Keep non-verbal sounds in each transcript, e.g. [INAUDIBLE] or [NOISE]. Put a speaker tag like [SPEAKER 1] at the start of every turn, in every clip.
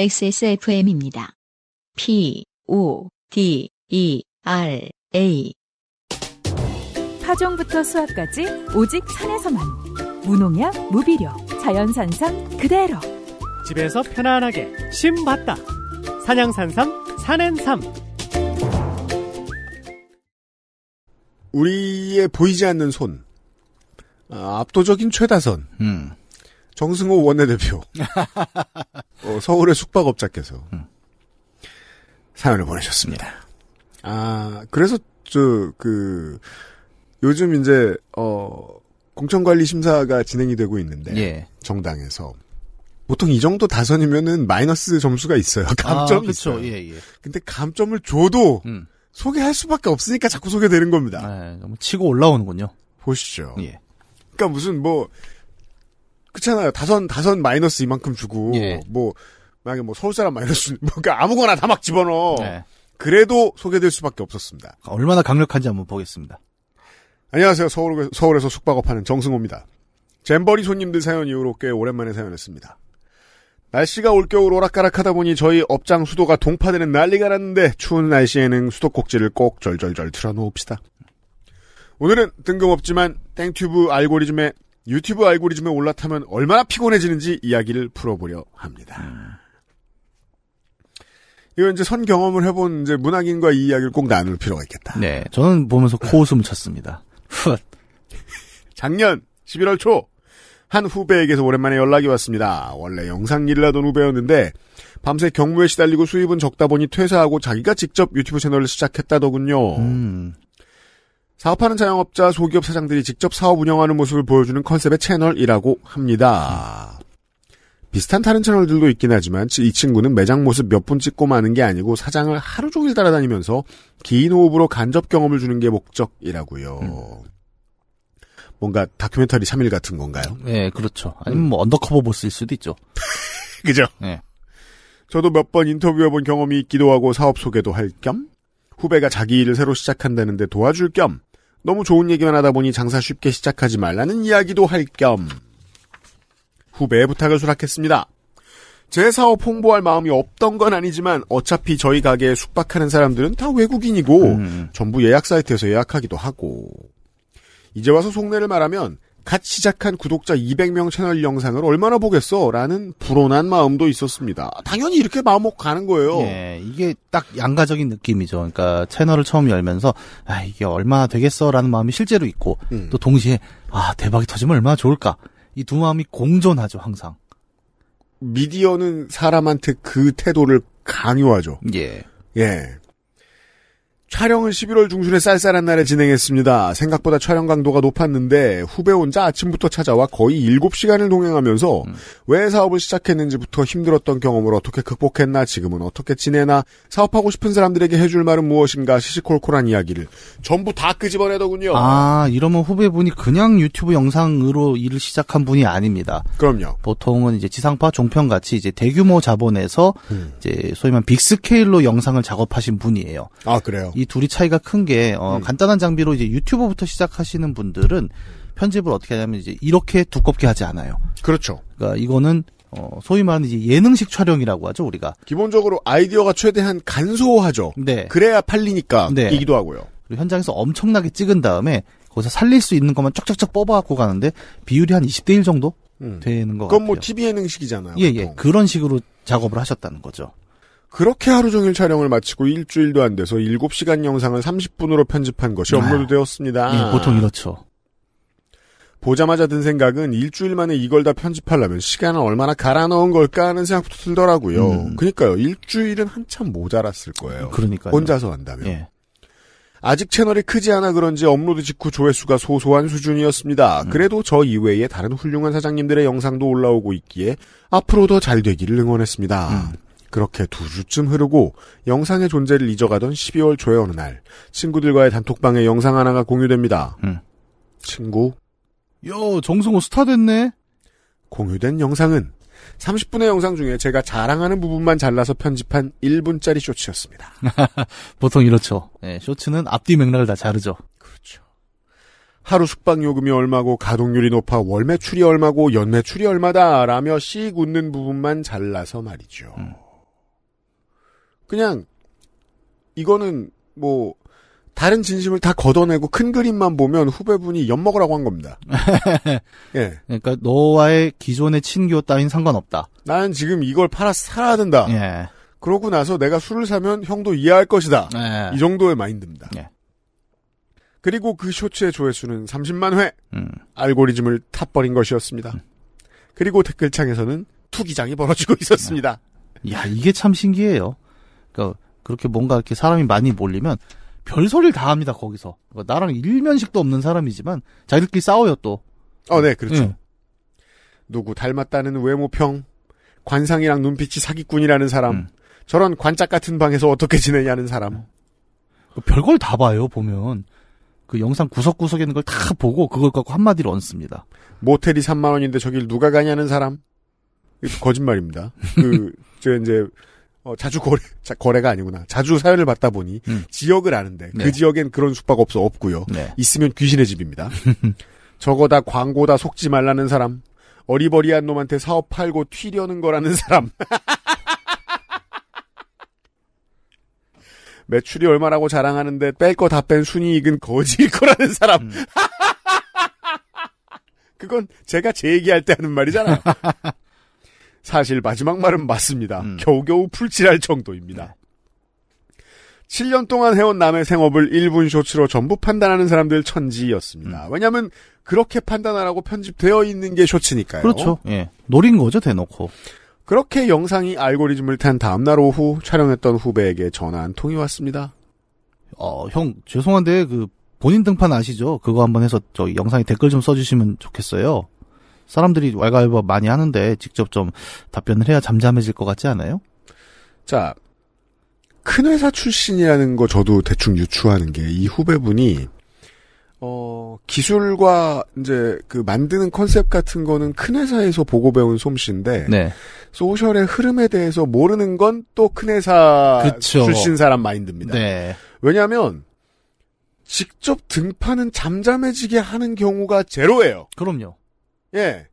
[SPEAKER 1] XSFM입니다. P, O, D, E, R,
[SPEAKER 2] A. 파종부터 수확까지 오직 산에서만. 무농약, 무비료, 자연산삼 그대로. 집에서 편안하게 심봤다. 산양산삼, 산엔삼.
[SPEAKER 1] 우리의 보이지 않는 손. 아, 압도적인 최다선. 음. 정승호 원내대표 [LAUGHS] 어, 서울의 숙박업자께서 음. 사연을 보내셨습니다. 네. 아 그래서 저 그 요즘 이제 어 공천관리 심사가 진행이 되고 있는데 예. 정당에서 보통 이 정도 다선이면은 마이너스 점수가 있어요. [LAUGHS] 감점이 아, 있어요. 예, 예. 근데 감점을 줘도 음. 소개할 수밖에 없으니까 자꾸 소개되는 겁니다. 아, 너무 치고 올라오는군요. 보시죠. 예. 그러니까 무슨 뭐 그렇잖아요. 다선 다선 마이너스 이만큼 주고 예. 뭐 만약에 뭐 서울 사람 마이너스 [LAUGHS] 뭐가 그러니까 아무거나 다 막 집어넣어. 네. 그래도 소개될 수밖에 없었습니다. 얼마나 강력한지 한번 보겠습니다. 안녕하세요. 서울, 서울에서 숙박업하는 정승호입니다. 잼버리 손님들 사연 이후로 꽤 오랜만에 사연했습니다. 날씨가 올겨울 오락가락하다 보니 저희 업장 수도가 동파되는 난리가 났는데 추운 날씨에는 수도꼭지를 꼭 절절절 틀어놓읍시다. 오늘은 뜬금없지만 땡튜브 알고리즘에 유튜브 알고리즘에 올라타면 얼마나 피곤해지는지 이야기를 풀어보려 합니다. 음. 이건 이제 선 경험을 해본 이제 문학인과 이 이야기를 꼭 나눌 필요가 있겠다. 네.
[SPEAKER 2] 저는 보면서 코웃음을 쳤습니다. [LAUGHS]
[SPEAKER 1] 작년 11월 초, 한 후배에게서 오랜만에 연락이 왔습니다. 원래 영상 일을 하던 후배였는데, 밤새 경무에 시달리고 수입은 적다 보니 퇴사하고 자기가 직접 유튜브 채널을 시작했다더군요. 음. 사업하는 자영업자, 소기업 사장들이 직접 사업 운영하는 모습을 보여주는 컨셉의 채널이라고 합니다. 비슷한 다른 채널들도 있긴 하지만 이 친구는 매장 모습 몇 분 찍고 마는 게 아니고 사장을 하루 종일 따라다니면서 긴 호흡으로 간접 경험을 주는 게 목적이라고요. 음. 뭔가 다큐멘터리 3일 같은 건가요? 네, 그렇죠. 아니면 뭐 언더커버 보스일 수도 있죠. [LAUGHS] 그죠? 네. 저도 몇 번 인터뷰해본 경험이 있기도 하고 사업 소개도 할 겸 후배가 자기 일을 새로 시작한다는데 도와줄 겸 너무 좋은 얘기만 하다 보니 장사 쉽게 시작하지 말라는 이야기도 할 겸 후배의 부탁을 수락했습니다. 제 사업 홍보할 마음이 없던 건 아니지만 어차피 저희 가게에 숙박하는 사람들은 다 외국인이고 음. 전부 예약 사이트에서 예약하기도 하고 이제 와서 속내를 말하면 갓 시작한 구독자 200명 채널 영상을 얼마나 보겠어? 라는 불온한 마음도 있었습니다. 당연히 이렇게 마음먹 가는 거예요.
[SPEAKER 2] 예, 이게 딱 양가적인 느낌이죠. 그러니까 채널을 처음 열면서, 아, 이게 얼마나 되겠어? 라는 마음이 실제로 있고, 음. 또 동시에, 아, 대박이 터지면 얼마나 좋을까? 이 두 마음이 공존하죠, 항상.
[SPEAKER 1] 미디어는 사람한테 그 태도를 강요하죠. 예. 예. 촬영은 11월 중순에 쌀쌀한 날에 진행했습니다. 생각보다 촬영 강도가 높았는데 후배 혼자 아침부터 찾아와 거의 7시간을 동행하면서 음. 왜 사업을 시작했는지부터 힘들었던 경험을 어떻게 극복했나 지금은 어떻게 지내나 사업하고 싶은 사람들에게 해줄 말은 무엇인가 시시콜콜한 이야기를 전부 다 끄집어내더군요. 아 이러면 후배분이 그냥 유튜브 영상으로 일을 시작한
[SPEAKER 2] 분이 아닙니다. 그럼요. 보통은 이제 지상파 종편같이 이제 대규모 자본에서 음. 이제 소위 말한 빅스케일로 영상을 작업하신 분이에요. 아 그래요. 이 둘이 차이가 큰게 어, 음. 간단한 장비로 이제 유튜브부터 시작하시는 분들은 편집을 어떻게 하냐면 이제 이렇게 두껍게 하지 않아요. 그렇죠. 그러니까 이거는 어, 소위 말하는 이제 예능식 촬영이라고 하죠, 우리가. 기본적으로 아이디어가 최대한 간소화죠. 네. 그래야 팔리니까. 네. 이기도 하고요. 그리고 현장에서 엄청나게 찍은 다음에 거기서 살릴 수 있는 것만 쫙쫙쫙 뽑아갖고 가는데 비율이 한 20대
[SPEAKER 1] 1 정도? 음. 되는 거 같아요. 그건 뭐 TV 예능식이잖아요. 예, 보 예. 그런 식으로 작업을 하셨다는 거죠. 그렇게 하루 종일 촬영을 마치고 일주일도 안 돼서 7시간 영상을 30분으로 편집한 것이 네. 업로드 되었습니다. 예, 보통 이렇죠. 보자마자 든 생각은 일주일 만에 이걸 다 편집하려면 시간을 얼마나 갈아 넣은 걸까 하는 생각부터 들더라고요. 음. 그러니까요. 일주일은 한참 모자랐을 거예요. 그러니까 혼자서 한다면. 예. 아직 채널이 크지 않아 그런지 업로드 직후 조회수가 소소한 수준이었습니다. 음. 그래도 저 이외에 다른 훌륭한 사장님들의 영상도 올라오고 있기에 앞으로 더잘 되기를 응원했습니다. 음. 그렇게 두 주쯤 흐르고 영상의 존재를 잊어가던 12월 초의 어느 날 친구들과의 단톡방에 영상 하나가 공유됩니다. 음. 친구 여 정승호 스타 됐네. 공유된 영상은 30분의 영상 중에 제가 자랑하는 부분만 잘라서 편집한 1분짜리 쇼츠였습니다.
[SPEAKER 2] [LAUGHS] 보통 이렇죠.
[SPEAKER 1] 네, 쇼츠는 앞뒤 맥락을 다 자르죠. 그렇죠. 하루 숙박 요금이 얼마고 가동률이 높아 월 매출이 얼마고 연 매출이 얼마다라며 씩 웃는 부분만 잘라서 말이죠. 음. 그냥 이거는 뭐 다른 진심을 다 걷어내고 큰 그림만 보면 후배분이 엿먹으라고 한 겁니다. [LAUGHS] 예. 그러니까
[SPEAKER 2] 너와의 기존의 친교
[SPEAKER 1] 따윈 상관없다. 나는 지금 이걸 팔아 살아야 된다. 예. 그러고 나서 내가 술을 사면 형도 이해할 것이다. 예. 이 정도의 마인드입니다. 예. 그리고 그 쇼츠의 조회수는 30만 회. 음. 알고리즘을 탑버린 것이었습니다. 음. 그리고 댓글창에서는 투기장이 벌어지고 있었습니다. 야, 이게 참
[SPEAKER 2] 신기해요. 그러니까 그렇게 뭔가 이렇게 사람이 많이 몰리면 별소리를 다 합니다
[SPEAKER 1] 거기서 그러니까 나랑 일면식도 없는 사람이지만 자기들끼리 싸워요 또. 어 네 그렇죠. 응. 음. 누구 닮았다는 외모평, 관상이랑 눈빛이 사기꾼이라는 사람, 응. 음. 저런 관짝 같은 방에서 어떻게 지내냐는 사람. 음.
[SPEAKER 2] 그 별걸 다 봐요 보면
[SPEAKER 1] 그 영상 구석구석에 있는 걸 다 보고 그걸 갖고 한마디를 얹습니다. 모텔이 3만 원인데 저길 누가 가냐는 사람. 거짓말입니다. 그, [LAUGHS] 저 이제 어, 자주 거래, 자, 거래가 아니구나. 자주 사연을 받다 보니 음. 지역을 아는데 그 네. 그 지역엔 그런 숙박업소 없고요. 네. 있으면 귀신의 집입니다. [LAUGHS] 저거다 광고다 속지 말라는 사람. 어리버리한 놈한테 사업 팔고 튀려는 거라는 사람. [LAUGHS] 매출이 얼마라고 자랑하는데 뺄 거 다 뺀 순이익은 거지일 거라는 사람. 음. [LAUGHS] 그건 제가 제 얘기할 때 하는 말이잖아요. 사실 마지막 말은 맞습니다. 음. 겨우겨우 풀칠할 정도입니다. 네. 7년 동안 해온 남의 생업을 1분 쇼츠로 전부 판단하는 사람들 천지였습니다. 음. 왜냐하면 그렇게 판단하라고 편집되어 있는 게 쇼츠니까요. 그렇죠. 예. 노린 거죠 대놓고. 그렇게 영상이 알고리즘을 탄 다음날 오후 촬영했던 후배에게 전화 한 통이 왔습니다. 어, 형 죄송한데
[SPEAKER 2] 그 본인 등판 아시죠? 그거 한번 해서 저 영상에 댓글 좀 써주시면 좋겠어요. 사람들이 왈가왈부 많이 하는데 직접 좀 답변을 해야 잠잠해질 것 같지 않아요?
[SPEAKER 1] 자, 큰 회사 출신이라는 거 저도 대충 유추하는 게 이 후배분이 어, 기술과 이제 그 만드는 컨셉 같은 거는 큰 회사에서 보고 배운 솜씨인데 네. 소셜의 흐름에 대해서 모르는 건 또 큰 회사 그쵸. 출신 사람 마인드입니다. 네. 왜냐하면 직접 등판은 잠잠해지게 하는 경우가 제로예요. 그럼요. 예.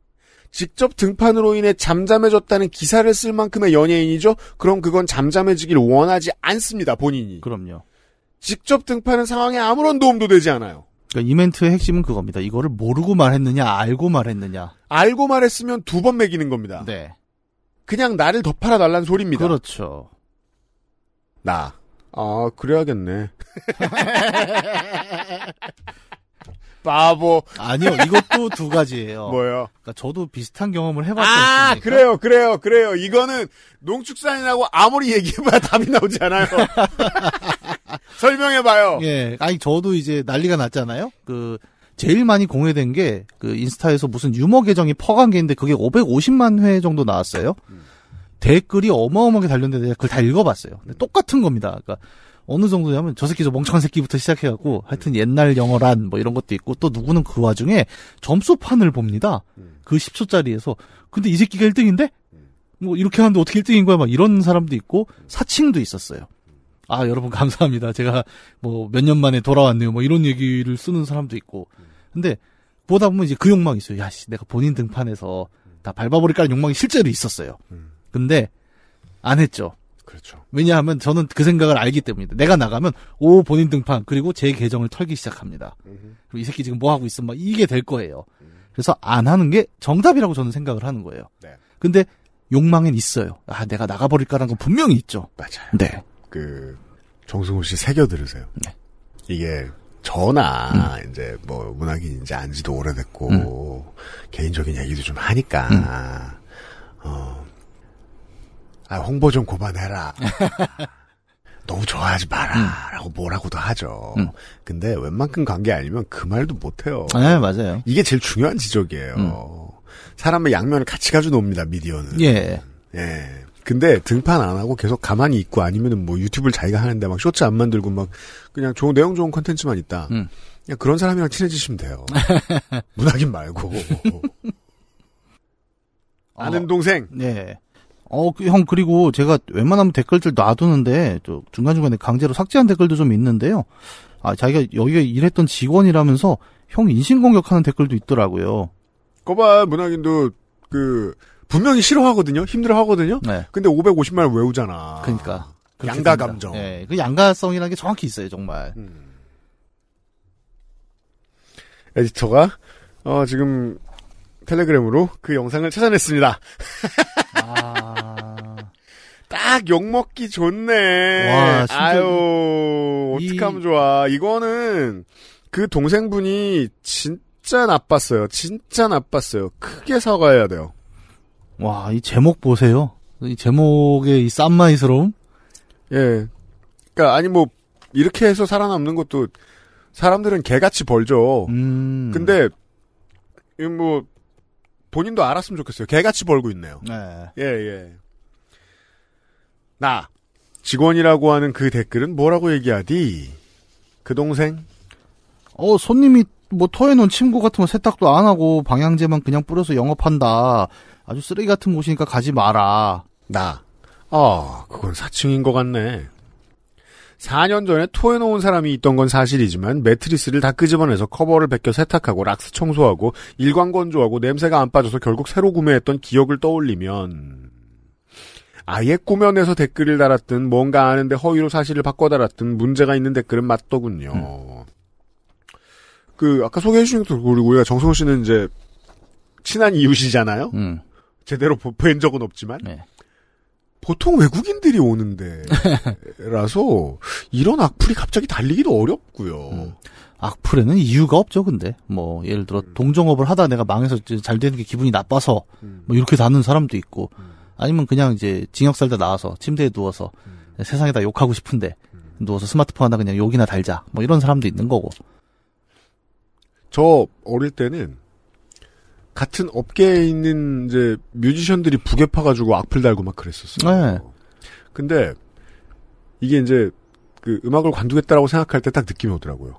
[SPEAKER 1] 직접 등판으로 인해 잠잠해졌다는 기사를 쓸 만큼의 연예인이죠? 그럼 그건 잠잠해지길 원하지 않습니다, 본인이. 그럼요. 직접 등판은 상황에 아무런
[SPEAKER 2] 도움도 되지 않아요. 그러니까 이멘트의 핵심은 그겁니다. 이거를 모르고 말했느냐, 알고 말했느냐.
[SPEAKER 1] 알고 말했으면 두 번 매기는 겁니다. 네. 그냥 나를 더팔아달라는 소리입니다. 그렇죠. 나. 아, 그래야겠네. [LAUGHS] 바보. 아니요, 이것도 두 가지예요. [LAUGHS] 뭐요? 그러니까 저도 비슷한 경험을 해봤지 아, 습니까 그래요, 그래요, 그래요. 이거는 농축산이라고 아무리 얘기해봐야 답이 나오지 않아요. [LAUGHS] 설명해봐요. 예, 아니 저도
[SPEAKER 2] 이제 난리가 났잖아요. 그 제일 많이 공유된 게 그 인스타에서 무슨 유머 계정이 퍼간 게 있는데 그게 550만 회 정도 나왔어요. 음. 댓글이 어마어마하게 달렸는데 그걸 다 읽어봤어요. 똑같은 겁니다. 그러니까 어느 정도냐면 저 새끼 저 멍청한 새끼부터 시작해갖고 음. 하여튼 옛날 영어란 뭐 이런 것도 있고 또 누구는 그 와중에 점수판을 봅니다. 음. 그 10초짜리에서 근데 이 새끼가 1등인데 음. 뭐 이렇게 하는데 어떻게 1등인 거야 막 이런 사람도 있고 사칭도 있었어요. 아 여러분 감사합니다. 제가 뭐 몇 년 만에 돌아왔네요. 뭐 이런 얘기를 쓰는 사람도 있고 근데 보다 보면 이제 그 욕망이 있어요. 야씨 내가 본인 등판에서 다 밟아버릴까 하는 욕망이 실제로 있었어요. 근데 안 했죠. 그렇죠. 왜냐하면 저는 그 생각을 알기 때문이다. 내가 나가면 오 본인 등판 그리고 제 계정을 털기 시작합니다. 그리고 이 새끼 지금 뭐 하고 있어? 막 이게 될 거예요. 그래서 안 하는 게 정답이라고 저는 생각을 하는 거예요. 네. 근데 욕망엔 있어요. 아 내가 나가버릴까라는 건 분명히
[SPEAKER 1] 있죠. 맞아요. 네. 그 정승호 씨 새겨 들으세요. 네. 이게 저나 음. 이제 뭐 문학인인지 안지도 오래됐고 음. 개인적인 얘기도 좀 하니까 음. 어. 아, 홍보 좀 고만해라. 너무 좋아하지 마라. 라고 뭐라고도 하죠. 음. 근데 웬만큼 관계 아니면 그 말도 못해요. 네, 맞아요. 이게 제일 중요한 지적이에요. 음. 사람의 양면을 같이 가져놉니다, 미디어는. 예. 예. 근데 등판 안 하고 계속 가만히 있고 아니면은 뭐 유튜브를 자기가 하는데 막 쇼츠 안 만들고 막 그냥 좋은 내용 좋은 컨텐츠만 있다. 음. 그냥 그런 사람이랑 친해지시면 돼요. [LAUGHS] 문학인 말고. [LAUGHS] 아는 어. 동생.
[SPEAKER 2] 네. 어, 그, 형, 그리고 제가 웬만하면 댓글들 놔두는데, 저 중간중간에 강제로 삭제한 댓글도 좀 있는데요. 아, 자기가 여기가 일했던 직원이라면서 형 인신공격하는 댓글도 있더라고요.
[SPEAKER 1] 거봐, 문학인도 그, 분명히 싫어하거든요? 힘들어하거든요? 네. 근데 550말 만 외우잖아. 그니까. 러 양가 다 감정. 네, 그 양가성이라는 게 정확히
[SPEAKER 2] 있어요, 정말. 음.
[SPEAKER 1] 에디터가, 어, 지금 텔레그램으로 그 영상을 찾아냈습니다. [LAUGHS] 아... 딱 욕먹기 좋네. 와, 진짜... 아유, 어떡하면 이... 좋아. 이거는 그 동생분이 진짜 나빴어요. 진짜 나빴어요. 크게 사과해야 돼요.
[SPEAKER 2] 와, 이 제목 보세요. 이 제목의 이 쌈마이스러움?
[SPEAKER 1] 예. 그니까, 아니 뭐, 이렇게 해서 살아남는 것도 사람들은 개같이 벌죠. 음... 근데, 이 뭐, 본인도 알았으면 좋겠어요. 개같이 벌고 있네요. 네. 예, 예. 나 직원이라고 하는 그 댓글은 뭐라고 얘기하디? 그 동생?
[SPEAKER 2] 어 손님이 뭐 토해놓은 침구 같은 거 세탁도 안 하고 방향제만 그냥 뿌려서
[SPEAKER 1] 영업한다. 아주 쓰레기 같은 곳이니까 가지 마라. 나. 어, 그건 사칭인 것 같네. 4년 전에 토해놓은 사람이 있던 건 사실이지만 매트리스를 다 끄집어내서 커버를 벗겨 세탁하고 락스 청소하고 일광건조하고 냄새가 안 빠져서 결국 새로 구매했던 기억을 떠올리면 아예 꾸며내서 댓글을 달았든 뭔가 아는데 허위로 사실을 바꿔 달았든 문제가 있는 댓글은 맞더군요. 음. 그 아까 소개해 주신 것도 그리고 우리가 정성호 씨는 이제 친한 이웃이잖아요. 음. 제대로 뵌 적은 없지만 네. 보통 외국인들이 오는데라서 [LAUGHS] 이런 악플이 갑자기 달리기도 어렵고요. 음.
[SPEAKER 2] 악플에는 이유가 없죠, 근데. 뭐, 예를 들어, 음. 동종업을 하다 내가 망해서 잘 되는 게 기분이 나빠서, 음. 뭐, 이렇게 다는 사람도 있고, 음. 아니면 그냥 이제 징역 살다 나와서 침대에 누워서 음. 세상에다 욕하고 싶은데 음. 누워서 스마트폰 하나 그냥 욕이나 달자 뭐 이런 사람도 있는 거고.
[SPEAKER 1] 저 어릴 때는 같은 업계에 있는 이제 뮤지션들이 북에 파가지고 악플 달고 막 그랬었어요. 네. 근데 이게 이제 그 음악을 관두겠다라고 생각할 때 딱 느낌이 오더라고요.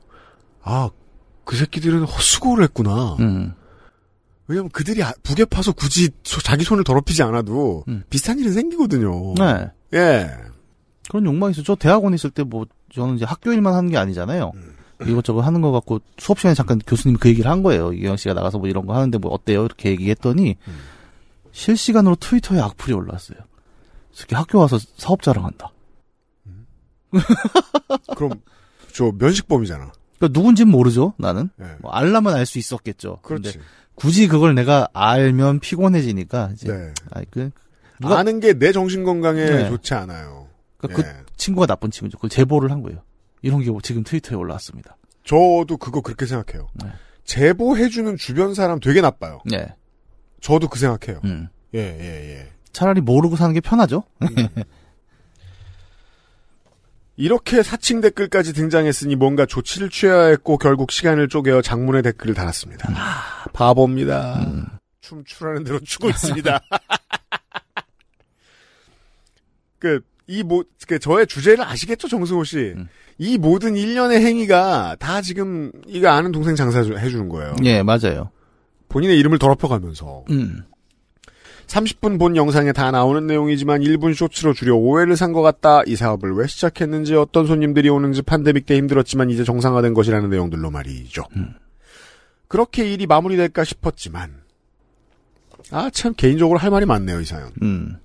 [SPEAKER 1] 아, 그 새끼들은 헛수고를 했구나. 음. 왜냐면 그들이 아, 북에 파서 굳이 자기 손을 더럽히지 않아도 음. 비슷한 일은 생기거든요. 네. 예.
[SPEAKER 2] 그런 욕망이 있어요. 저 대학원 있을 때 뭐 저는 이제 학교 일만 하는 게 아니잖아요. 음. 이것저것 하는 것 같고 수업 시간에 잠깐 교수님 그 얘기를 한 거예요. 이경 씨가 나가서 뭐 이런 거 하는데 뭐 어때요? 이렇게 얘기했더니 음. 실시간으로 트위터에 악플이 올라왔어요. 특히 학교 와서 사업 자랑한다. [LAUGHS] 그럼 저 면식범이잖아. 그러니까 누군진 모르죠. 나는 네. 뭐 알람은 알 수 있었겠죠. 그런데 굳이 그걸 내가 알면 피곤해지니까 이제 네. 아, 그
[SPEAKER 1] 누가... 아는 게 내 정신 건강에 네. 좋지 않아요. 그러니까 예. 그 친구가 나쁜 친구죠. 그걸 제보를 한 거예요. 이런 게 지금 트위터에 올라왔습니다. 저도 그거 그렇게 생각해요. 네. 제보해주는 주변 사람 되게 나빠요. 네. 저도 그 생각해요. 음. 예, 예, 예. 차라리 모르고 사는 게 편하죠. 음. [LAUGHS] 이렇게 사칭 댓글까지 등장했으니 뭔가 조치를 취해야 했고 결국 시간을 쪼개어 장문의 댓글을 달았습니다. 음. 아, 바보입니다. 음. 춤추라는 대로 추고 있습니다. [LAUGHS] 그, 이 모, 그, 저의 주제를 아시겠죠, 정승호 씨? 음. 이 모든 일련의 행위가 다 지금, 이거 아는 동생 장사 해주는 거예요. 예, 맞아요. 본인의 이름을 더럽혀가면서. 음. 30분 본 영상에 다 나오는 내용이지만 1분 쇼츠로 줄여 오해를 산 것 같다. 이 사업을 왜 시작했는지 어떤 손님들이 오는지 판데믹 때 힘들었지만 이제 정상화된 것이라는 내용들로 말이죠. 음. 그렇게 일이 마무리될까 싶었지만 아참 개인적으로 할 말이 많네요 이 사연. 음.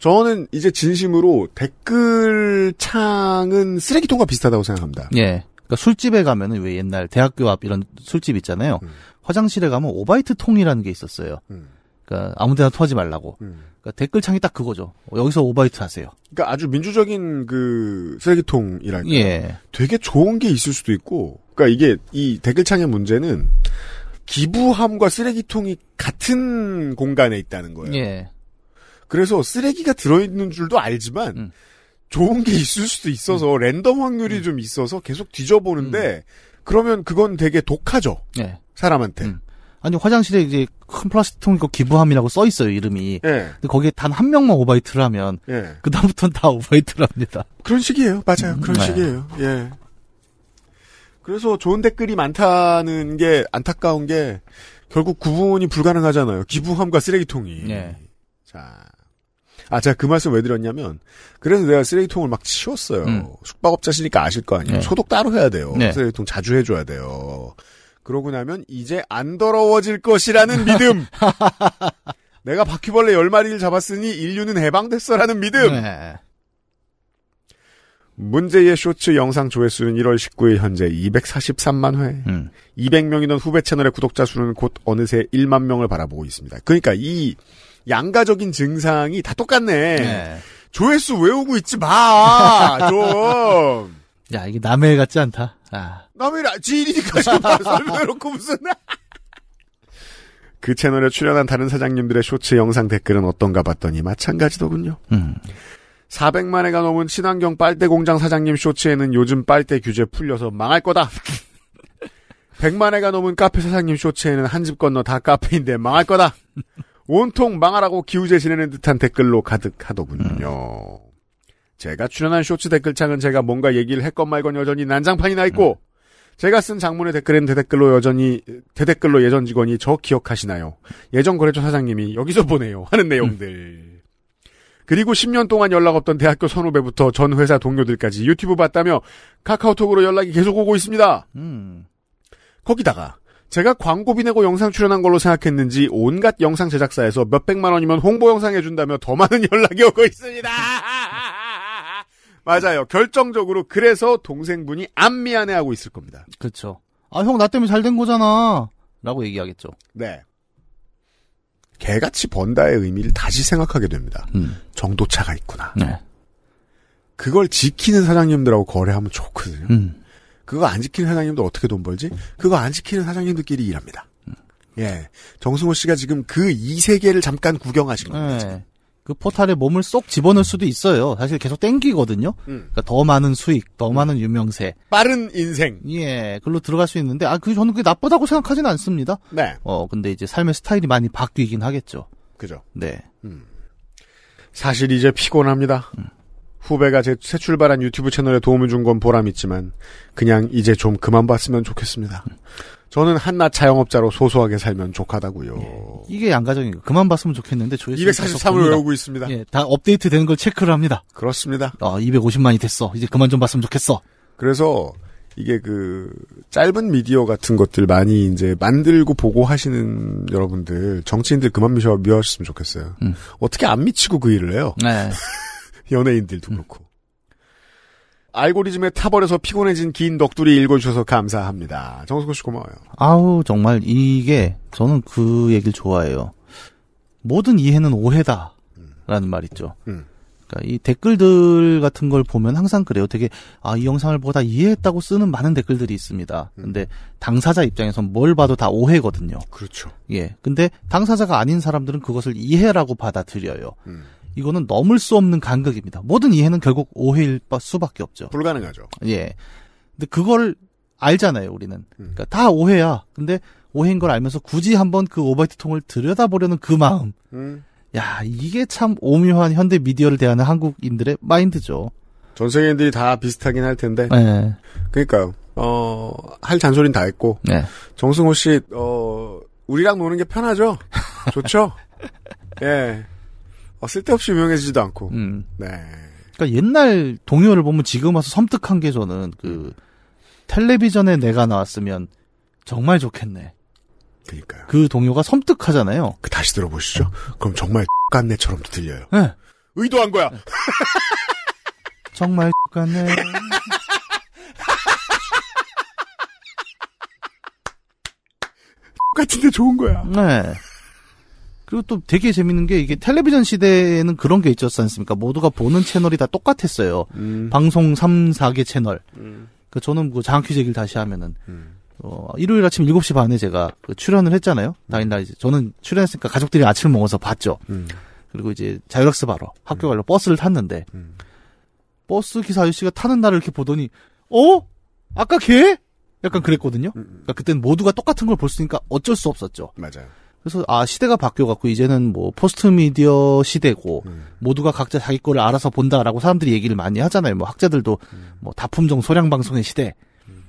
[SPEAKER 1] 저는 이제 진심으로 댓글 창은 쓰레기통과 비슷하다고 생각합니다. 예. 그러니까 술집에 가면은
[SPEAKER 2] 왜 옛날 대학교 앞 이런 술집 있잖아요. 음. 화장실에 가면 오바이트 통이라는 게 있었어요. 음. 그러니까 아무데나 토하지 말라고. 음. 그러니까 댓글창이 딱 그거죠. 어, 여기서 오바이트 하세요.
[SPEAKER 1] 그러니까 아주 민주적인 그 쓰레기통이랄까. 예. 되게 좋은 게 있을 수도 있고. 그러니까 이게 이 댓글창의 문제는 기부함과 쓰레기통이 같은 공간에 있다는 거예요. 예. 그래서 쓰레기가 들어있는 줄도 알지만 음. 좋은 게 있을 수도 있어서 음. 랜덤 확률이 음. 좀 있어서 계속 뒤져보는데 음. 그러면 그건 되게 독하죠. 예. 사람한테. 음. 아니 화장실에 이제 큰 플라스틱
[SPEAKER 2] 통이고 기부함이라고 써 있어요 이름이. 예. 근데 거기에 단 한 명만 오바이트를 하면 예. 그 다음부터는 다
[SPEAKER 1] 오바이트를 합니다. 그런 식이에요, 맞아요. 음, 그런 네. 식이에요. 예. 그래서 좋은 댓글이 많다는 게 안타까운 게 결국 구분이 불가능하잖아요. 기부함과 쓰레기통이. 예. 자, 아 제가 그 말씀 왜 드렸냐면 그래서 내가 쓰레기통을 막 치웠어요. 음. 숙박업자시니까 아실 거 아니에요. 네. 소독 따로 해야 돼요. 네. 쓰레기통 자주 해줘야 돼요. 그러고 나면 이제 안 더러워질 것이라는 믿음. [LAUGHS] 내가 바퀴벌레 1 0마리를 잡았으니 인류는 해방됐어라는 믿음. 네. 문제의 쇼츠 영상 조회수는 1월 19일 현재 243만 회. 음. 200명이던 후배 채널의 구독자 수는 곧 어느새 1만 명을 바라보고 있습니다. 그러니까 이 양가적인 증상이 다 똑같네. 네. 조회수 외우고 있지 마. [LAUGHS] 좀. 야, 이게 남의 애 같지 않다. 아. 남의 지인이니까 [LAUGHS] 설명해놓고 무슨. 그 채널에 출연한 다른 사장님들의 쇼츠 영상 댓글은 어떤가 봤더니 마찬가지더군요. 음. 400만회가 넘은 친환경 빨대 공장 사장님 쇼츠에는 요즘 빨대 규제 풀려서 망할 거다. 100만회가 [LAUGHS] 넘은 카페 사장님 쇼츠에는 한 집 건너 다 카페인데 망할 거다. [LAUGHS] 온통 망하라고 기우제 지내는 듯한 댓글로 가득하더군요. 음. 제가 출연한 쇼츠 댓글창은 제가 뭔가 얘기를 했건 말건 여전히 난장판이 나 있고 음. 제가 쓴 장문의 댓글엔 대댓글로 여전히 대댓글로 예전 직원이 저 기억하시나요? 예전 거래처 사장님이 여기서 보내요 하는 내용들. 음. 그리고 10년 동안 연락 없던 대학교 선후배부터 전 회사 동료들까지 유튜브 봤다며 카카오톡으로 연락이 계속 오고 있습니다. 음. 거기다가 제가 광고비 내고 영상 출연한 걸로 생각했는지 온갖 영상 제작사에서 몇백만 원이면 홍보 영상 해준다며 더 많은 [LAUGHS] 연락이 오고 있습니다. 맞아요. 결정적으로 그래서 동생분이 안 미안해하고 있을 겁니다. 그렇죠.
[SPEAKER 2] 아 형 나 때문에 잘 된 거잖아.
[SPEAKER 1] 라고 얘기하겠죠. 네. 개같이 번다의 의미를 다시 생각하게 됩니다. 음. 정도차가 있구나. 네. 그걸 지키는 사장님들하고 거래하면 좋거든요. 음. 그거 안 지키는 사장님도 어떻게 돈 벌지? 그거 안 지키는 사장님들끼리 일합니다. 음. 예. 정승호 씨가 지금 그 이 세계를 잠깐 구경하신 겁니다. 네. 그 포탈에 몸을 쏙 집어넣을 수도 있어요. 사실 계속
[SPEAKER 2] 땡기거든요. 음. 그러니까 더 많은 수익, 더 많은 유명세. 빠른 인생. 예, 글로 들어갈 수 있는데, 아, 그, 저는 그게 나쁘다고 생각하지는 않습니다. 네. 어, 근데 이제 삶의 스타일이 많이 바뀌긴
[SPEAKER 1] 하겠죠. 그죠. 네. 음. 사실 이제 피곤합니다. 음. 후배가 제 새 출발한 유튜브 채널에 도움을 준 건 보람 있지만, 그냥 이제 좀 그만 봤으면 좋겠습니다. 음. 저는 한낱 자영업자로 소소하게 살면 좋하다고요. 예,
[SPEAKER 2] 이게 양가정이에요. 그만 봤으면 좋겠는데 조회수 243을 외우고 있습니다. 예, 다 업데이트 되는 걸 체크를 합니다. 그렇습니다. 아, 250만이 됐어. 이제 그만 좀 봤으면 좋겠어. 그래서
[SPEAKER 1] 이게 그 짧은 미디어 같은 것들 많이 이제 만들고 보고 하시는 여러분들 정치인들 그만 미셔 미워하셨으면 좋겠어요. 음. 어떻게 안 미치고 그 일을 해요? 네. [LAUGHS] 연예인들도 그렇고. 알고리즘에 타버려서 피곤해진 긴 넋두리 읽어주셔서 감사합니다. 정수호씨 고마워요.
[SPEAKER 2] 아우 정말 이게 저는 그 얘기를 좋아해요. 모든 이해는 오해다라는 말 있죠. 음. 음. 그러니까 이 댓글들 같은 걸 보면 항상 그래요. 되게 아이 영상을 보다 이해했다고 쓰는 많은 댓글들이 있습니다. 음. 근데 당사자 입장에선 뭘 봐도 다 오해거든요. 그렇죠. 예. 근데 당사자가 아닌 사람들은 그것을 이해라고 받아들여요. 음. 이거는 넘을 수 없는 간극입니다. 모든 이해는 결국 오해일 수밖에 없죠. 불가능하죠. 예. 근데 그걸 알잖아요, 우리는. 음. 그러니까 다 오해야. 근데 오해인 걸 알면서 굳이 한번 그 오바이트 통을 들여다보려는 그 마음. 음. 야, 이게 참 오묘한 현대 미디어를 대하는 한국인들의
[SPEAKER 1] 마인드죠. 전 세계인들이 다 비슷하긴 할 텐데. 네. 예. 그러니까요. 어, 할 잔소리는 다 했고. 네. 정승호 씨, 어, 우리랑 노는 게 편하죠? 좋죠? [LAUGHS] 예. 어, 쓸데없이 유명해지지도 않고. 음. 네. 그러니까
[SPEAKER 2] 옛날 동요를 보면 지금 와서 섬뜩한 게 저는 그 텔레비전에 내가 나왔으면 정말 좋겠네. 그니까요. 그 동요가 섬뜩하잖아요. 그 다시
[SPEAKER 1] 들어보시죠. 그럼 정말 깐네처럼 들려요. 네. 의도한 거야. 네.
[SPEAKER 2] [LAUGHS] 정말 깐네. 똑같은데 [LAUGHS] 좋은 거야. 네. 그리고 또 되게 재밌는 게 이게 텔레비전 시대에는 그런 게 있었지 않습니까? 모두가 보는 채널이 다 똑같았어요. 음. 방송 3, 4개 채널. 음. 그 저는 그 장학퀴즈 얘기를 다시 하면은 음. 어, 일요일 아침 7시 반에 제가 그 출연을 했잖아요. 다인다이즈. 저는 출연했으니까 가족들이 아침을 먹어서 봤죠. 음. 그리고 이제 자율학습 바로 학교 음. 가려 버스를 탔는데 음. 버스 기사 아저씨가 타는 날을 이렇게 보더니 어? 아까 걔? 약간 그랬거든요. 그러니까 그땐 모두가 똑같은 걸 볼 수니까 있으 어쩔 수 없었죠. 맞아요. 그래서 아 시대가 바뀌어갖고 이제는 뭐 포스트 미디어 시대고 음. 모두가 각자 자기 거를 알아서 본다라고 사람들이 얘기를 많이 하잖아요. 뭐 학자들도 음. 뭐 다품종 소량 방송의 시대. 음.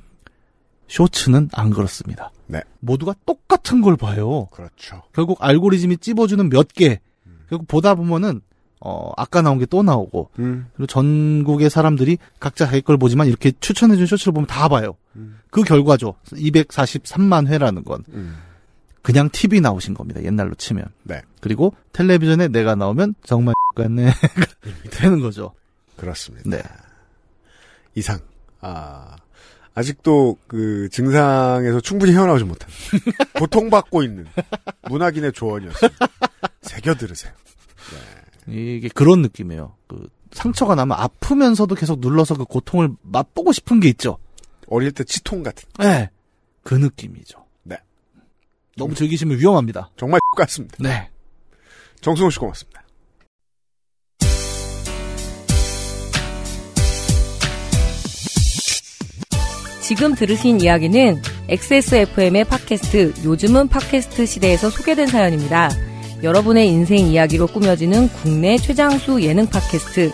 [SPEAKER 2] 쇼츠는 안 그렇습니다. 네. 모두가 똑같은 걸 봐요. 그렇죠. 결국 알고리즘이 찝어주는 몇 개. 음. 결국 보다 보면은 어 아까 나온 게 또 나오고 음. 그리고 전국의 사람들이 각자 자기 걸 보지만 이렇게 추천해준 쇼츠를 보면 다 봐요. 그 결과죠. 243만 회라는 건. 그냥 TV 나오신 겁니다. 옛날로 치면. 네. 그리고 텔레비전에 내가 나오면 정말 같네 [LAUGHS]
[SPEAKER 1] 되는 거죠. 그렇습니다. 네. 이상. 아 아직도 그 증상에서 충분히 헤어나오지 못한 [LAUGHS] 고통받고 있는 문학인의 조언이었습니다. 새겨 들으세요. 네. 이게 그런 느낌이에요. 그 상처가 나면
[SPEAKER 2] 아프면서도 계속 눌러서 그 고통을 맛보고 싶은 게 있죠. 어릴 때 치통 같은. 네. 그 느낌이죠. 너무 즐기시면 위험합니다. 정말 똑같습니다. [LAUGHS] 네.
[SPEAKER 1] 정승호 씨 고맙습니다.
[SPEAKER 2] 지금 들으신 이야기는 XSFM의 팟캐스트, 요즘은 팟캐스트 시대에서 소개된 사연입니다. 여러분의 인생 이야기로 꾸며지는 국내 최장수 예능 팟캐스트,